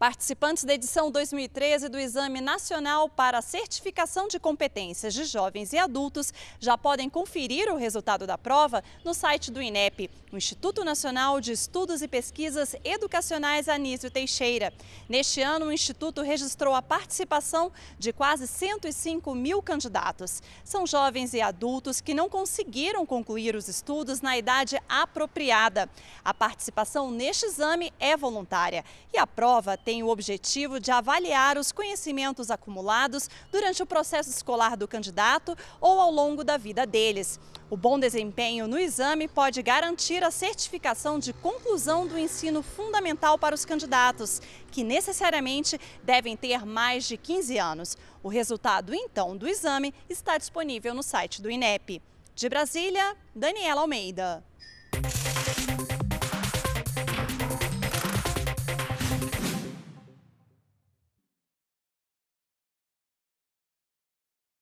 Participantes da edição 2013 do Exame Nacional para a Certificação de Competências de Jovens e Adultos já podem conferir o resultado da prova no site do INEP, o Instituto Nacional de Estudos e Pesquisas Educacionais Anísio Teixeira. Neste ano, o Instituto registrou a participação de quase 105 mil candidatos. São jovens e adultos que não conseguiram concluir os estudos na idade apropriada. A participação neste exame é voluntária e a prova tem tem o objetivo de avaliar os conhecimentos acumulados durante o processo escolar do candidato ou ao longo da vida deles. O bom desempenho no exame pode garantir a certificação de conclusão do ensino fundamental para os candidatos, que necessariamente devem ter mais de 15 anos. O resultado, então, do exame está disponível no site do INEP. De Brasília, Daniela Almeida.